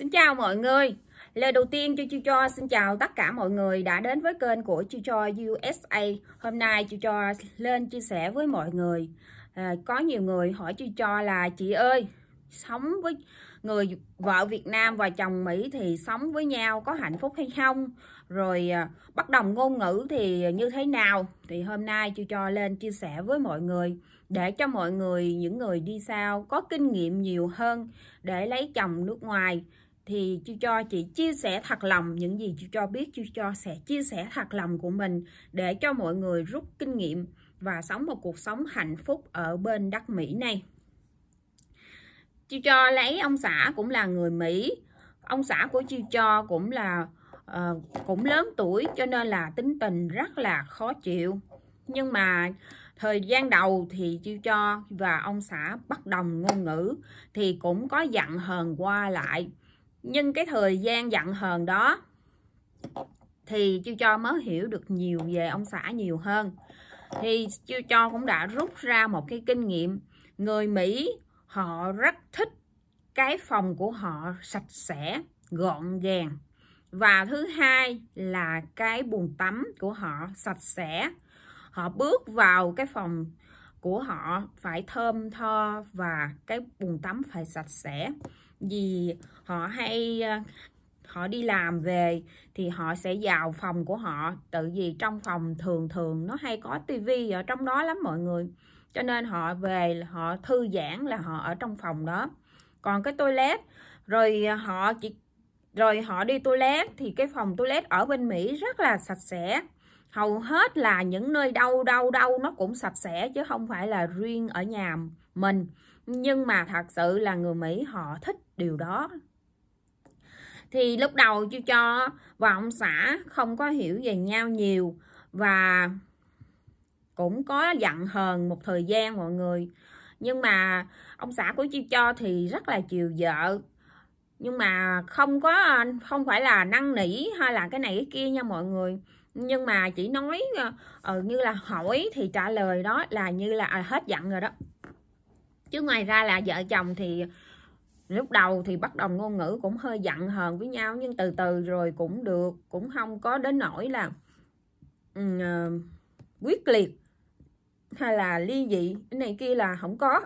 Xin chào mọi người Lời đầu tiên cho Chiêu Cho xin chào tất cả mọi người đã đến với kênh của Chiêu Cho USA Hôm nay Chiêu Cho lên chia sẻ với mọi người à, Có nhiều người hỏi Chiêu Cho là Chị ơi sống với người vợ Việt Nam và chồng Mỹ thì sống với nhau có hạnh phúc hay không rồi à, bất đồng ngôn ngữ thì như thế nào thì hôm nay Chiêu Cho lên chia sẻ với mọi người để cho mọi người những người đi sao có kinh nghiệm nhiều hơn để lấy chồng nước ngoài thì Chi cho chị chia sẻ thật lòng những gì Chi cho biết Chi cho sẽ chia sẻ thật lòng của mình để cho mọi người rút kinh nghiệm và sống một cuộc sống hạnh phúc ở bên đất Mỹ này. Chi cho lấy ông xã cũng là người Mỹ, ông xã của Chi cho cũng là uh, cũng lớn tuổi cho nên là tính tình rất là khó chịu. Nhưng mà thời gian đầu thì chiêu cho và ông xã bất đồng ngôn ngữ thì cũng có giận hờn qua lại nhưng cái thời gian giận hờn đó thì chiêu cho mới hiểu được nhiều về ông xã nhiều hơn thì chiêu cho cũng đã rút ra một cái kinh nghiệm người mỹ họ rất thích cái phòng của họ sạch sẽ gọn gàng và thứ hai là cái bồn tắm của họ sạch sẽ họ bước vào cái phòng của họ phải thơm tho và cái bồn tắm phải sạch sẽ vì họ hay ờ, họ đi làm về thì họ sẽ vào phòng của họ tự vì trong phòng thường thường nó hay có tivi ở trong đó lắm mọi người cho nên họ về họ thư giãn là họ ở trong phòng đó còn cái toilet rồi họ chỉ rồi họ đi toilet thì cái phòng toilet ở bên Mỹ rất là sạch sẽ hầu hết là những nơi đâu đâu đâu nó cũng sạch sẽ chứ không phải là riêng ở nhà mình nhưng mà thật sự là người Mỹ họ thích điều đó thì lúc đầu chiêu cho và ông xã không có hiểu về nhau nhiều và cũng có giận hờn một thời gian mọi người nhưng mà ông xã của chiêu cho thì rất là chiều vợ nhưng mà không có không phải là năn nỉ hay là cái này cái kia nha mọi người nhưng mà chỉ nói ừ, như là hỏi thì trả lời đó là như là à, hết giận rồi đó chứ ngoài ra là vợ chồng thì lúc đầu thì bắt đầu ngôn ngữ cũng hơi giận hờn với nhau nhưng từ từ rồi cũng được cũng không có đến nỗi là uh, quyết liệt hay là ly dị cái này kia là không có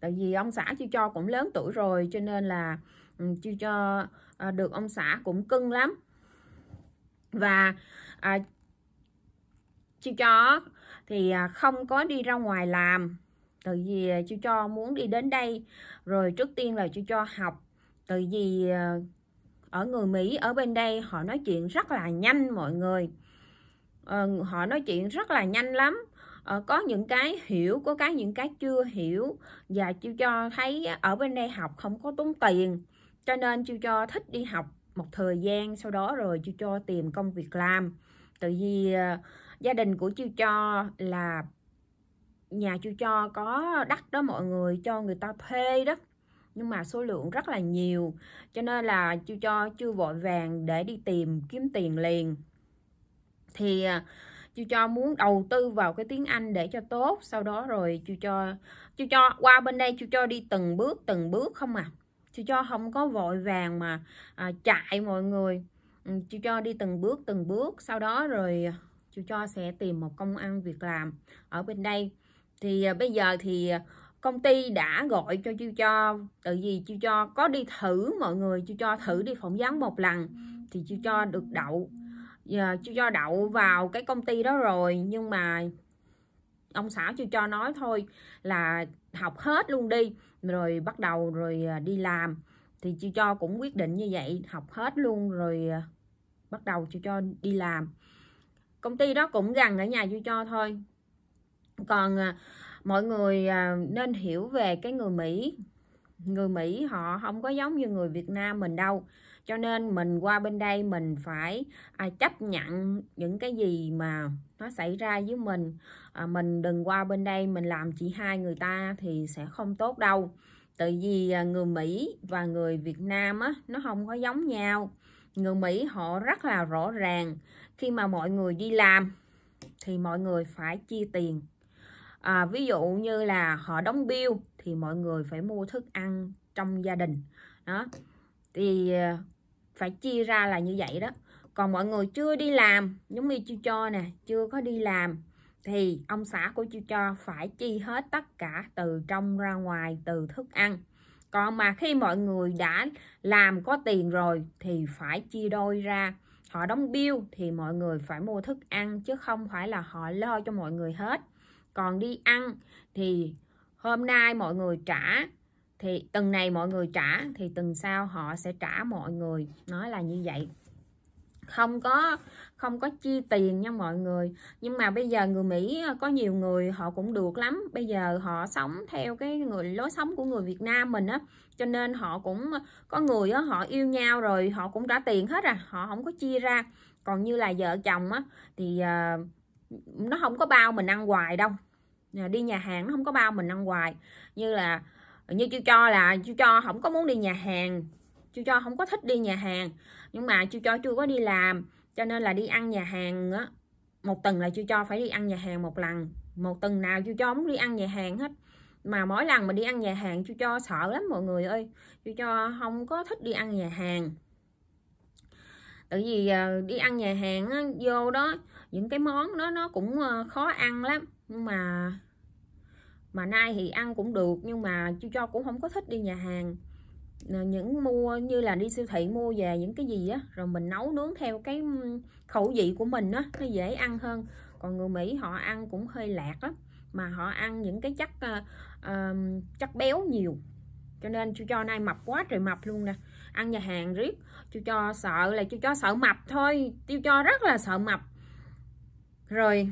tại vì ông xã chưa cho cũng lớn tuổi rồi cho nên là ừ, chưa cho uh, được ông xã cũng cưng lắm và uh, à, chưa cho thì à, không có đi ra ngoài làm từ vì à, chú cho muốn đi đến đây rồi trước tiên là chú cho học từ vì à, ở người Mỹ ở bên đây họ nói chuyện rất là nhanh mọi người ờ, họ nói chuyện rất là nhanh lắm ờ, có những cái hiểu có cái những cái chưa hiểu và chú cho thấy ở bên đây học không có tốn tiền cho nên chú cho thích đi học một thời gian sau đó rồi chú cho tìm công việc làm tại vì à, gia đình của chiêu cho là nhà chu cho có đất đó mọi người cho người ta thuê đó nhưng mà số lượng rất là nhiều cho nên là chu cho chưa vội vàng để đi tìm kiếm tiền liền thì à, chu cho muốn đầu tư vào cái tiếng anh để cho tốt sau đó rồi chu cho chu cho qua bên đây chu cho đi từng bước từng bước không à chu cho không có vội vàng mà à, chạy mọi người ừ, chu cho đi từng bước từng bước sau đó rồi à, chú cho sẽ tìm một công ăn việc làm ở bên đây thì à, bây giờ thì à, công ty đã gọi cho chiêu cho tự gì chiêu cho có đi thử mọi người chiêu cho thử đi phỏng vấn một lần thì chiêu cho được đậu giờ chiêu cho đậu vào cái công ty đó rồi nhưng mà ông xã chiêu cho nói thôi là học hết luôn đi rồi bắt đầu rồi à, đi làm thì chiêu cho cũng quyết định như vậy học hết luôn rồi bắt đầu chiêu cho đi làm công ty đó cũng gần ở nhà chiêu cho thôi còn à, mọi người à, nên hiểu về cái người Mỹ người Mỹ họ không có giống như người Việt Nam mình đâu cho nên mình qua bên đây mình phải à, chấp nhận những cái gì mà nó xảy ra với mình à, mình đừng qua bên đây mình làm chỉ hai người ta thì sẽ không tốt đâu tại vì à, người Mỹ và người Việt Nam á, nó không có giống nhau người Mỹ họ rất là rõ ràng khi mà mọi người đi làm thì mọi người phải chia tiền à, ví dụ như là họ đóng bill thì mọi người phải mua thức ăn trong gia đình đó thì ờ, phải chia ra là như vậy đó còn mọi người chưa đi làm giống như chưa cho nè chưa có đi làm thì ông xã của chưa cho phải chi hết tất cả từ trong ra ngoài từ thức ăn còn mà khi mọi người đã làm có tiền rồi thì phải chia đôi ra họ đóng bill thì mọi người phải mua thức ăn chứ không phải là họ lo cho mọi người hết còn đi ăn thì hôm nay mọi người trả thì tuần này mọi người trả thì tuần sau họ sẽ trả mọi người nói là như vậy không có không có chi tiền nha mọi người nhưng mà bây giờ người Mỹ ờ, có nhiều người họ cũng được lắm bây giờ họ sống theo cái người lối sống của người Việt Nam mình á cho nên họ cũng ờ, có người á họ yêu nhau rồi họ cũng trả tiền hết à họ không có chia ra còn như là vợ chồng á thì ờ, nó không có bao mình ăn hoài đâu Ờ, đi nhà hàng nó không có bao mình ăn hoài như là như chưa cho là chưa cho không có muốn đi nhà hàng chưa cho không có thích đi nhà hàng nhưng mà chưa cho chưa có đi làm cho nên là đi ăn nhà hàng á một tuần là chưa cho phải đi ăn nhà hàng một lần một tuần nào chưa cho muốn đi ăn nhà hàng hết mà mỗi lần mà đi ăn nhà hàng chưa cho sợ lắm mọi người ơi chưa cho không có thích đi ăn nhà hàng tại vì ờ, đi ăn nhà hàng á, vô đó những cái món đó nó cũng ờ, khó ăn lắm nhưng mà mà nay thì ăn cũng được nhưng mà chú cho cũng không có thích đi nhà hàng những mua như là đi siêu thị mua về những cái gì á rồi mình nấu nướng theo cái khẩu vị của mình á nó dễ ăn hơn còn người mỹ họ ăn cũng hơi lạc lắm mà họ ăn những cái chất uh, chất béo nhiều cho nên chú cho nay mập quá trời mập luôn nè ăn nhà hàng riết chú cho sợ là chú cho sợ mập thôi tiêu cho rất là sợ mập rồi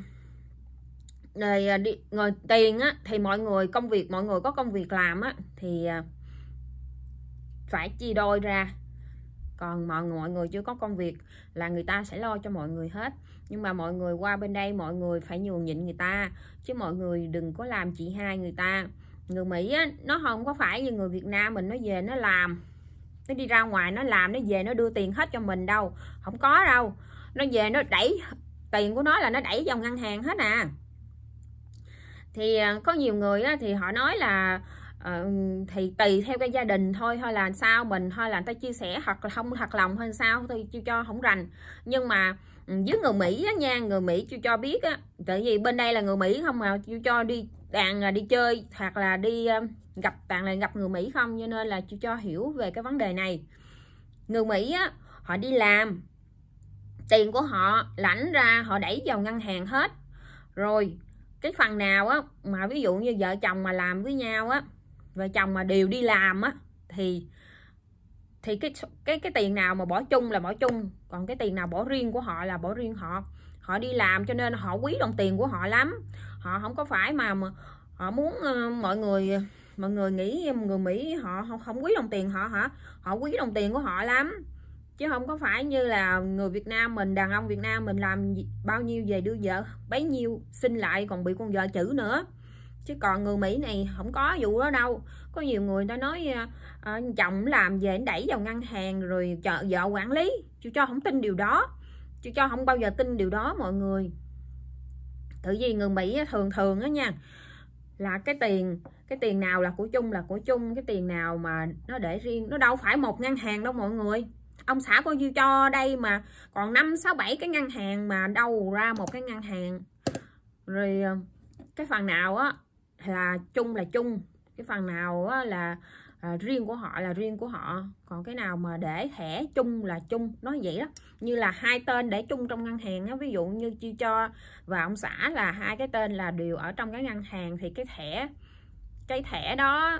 rồi à, đi, rồi tiền á thì mọi người công việc mọi người có công việc làm á thì à, phải chia đôi ra còn mọi mọi người chưa có công việc là người ta sẽ lo cho mọi người hết nhưng mà mọi người qua bên đây mọi người phải nhường nhịn người ta chứ mọi người đừng có làm chị hai người ta người mỹ á, nó không có phải như người việt nam mình nó về nó làm nó đi ra ngoài nó làm nó về nó đưa tiền hết cho mình đâu không có đâu nó về nó đẩy tiền của nó là nó đẩy vào ngân hàng hết à thì à, có nhiều người đó, thì họ nói là uh, thì tùy theo cái gia đình thôi thôi là sao mình thôi là người ta chia sẻ hoặc là không thật lòng hơn sao thì chưa cho không rành nhưng mà ừ, với người Mỹ á nha người Mỹ chưa cho biết á tại vì bên đây là người Mỹ không mà chưa cho đi đàn là đi chơi hoặc là đi ờ, gặp bạn là gặp người Mỹ không cho nên là chưa cho hiểu về cái vấn đề này người Mỹ á họ đi làm tiền của họ lãnh ra họ đẩy vào ngân hàng hết rồi cái phần nào á mà ví dụ như vợ chồng mà làm với nhau á vợ chồng mà đều đi làm á thì thì cái cái cái tiền nào mà bỏ chung là bỏ chung còn cái tiền nào bỏ riêng của họ là bỏ riêng họ họ đi làm cho nên họ quý đồng tiền của họ lắm họ không có phải mà, mà họ muốn uh, mọi người mọi người nghĩ người mỹ họ không, không quý đồng tiền họ hả họ quý đồng tiền của họ lắm chứ không có phải như là người Việt Nam mình đàn ông Việt Nam mình làm bao nhiêu về đưa vợ bấy nhiêu xin lại còn bị con vợ chữ nữa chứ còn người Mỹ này không có vụ đó đâu có nhiều người ta nói à, à, chồng làm về đẩy vào ngân hàng rồi chợ vợ quản lý chú cho không tin điều đó chú cho không bao giờ tin điều đó mọi người tự vì người Mỹ thường thường á nha là cái tiền cái tiền nào là của chung là của chung cái tiền nào mà nó để riêng nó đâu phải một ngân hàng đâu mọi người ông xã coi như cho đây mà còn năm sáu bảy cái ngân hàng mà đâu ra một cái ngân hàng rồi ờ, cái phần nào á là chung là chung cái phần nào á là à, riêng của họ là riêng của họ còn cái nào mà để thẻ chung là chung nó vậy đó như là hai tên để chung trong ngân hàng á ví dụ như chi cho và ông xã là hai cái tên là đều ở trong cái ngân hàng thì cái thẻ cái thẻ đó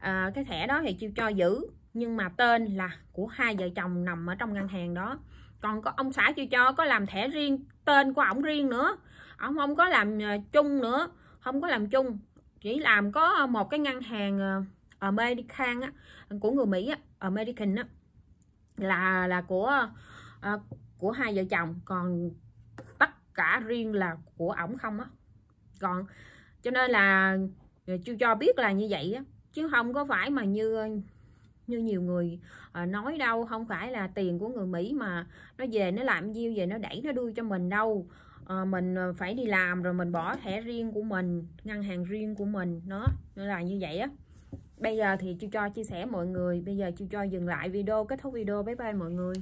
à, cái thẻ đó thì chi cho giữ nhưng mà tên là của hai vợ chồng nằm ở trong ngân hàng đó còn có ông xã chưa cho có làm thẻ riêng tên của ổng riêng nữa ổng không có làm ờ, chung nữa không có làm chung chỉ làm có một cái ngân hàng ờ, American á, của người Mỹ á, American á, là là của à, của hai vợ chồng còn tất cả riêng là của ổng không á còn cho nên là chưa cho biết là như vậy á chứ không có phải mà như như nhiều người ờ, nói đâu không phải là tiền của người Mỹ mà nó về nó làm diêu về nó đẩy nó đuôi cho mình đâu à, mình ờ, phải đi làm rồi mình bỏ thẻ riêng của mình ngân hàng riêng của mình nó là như vậy á bây giờ thì chưa cho chia sẻ mọi người bây giờ chưa cho dừng lại video kết thúc video bye bye mọi người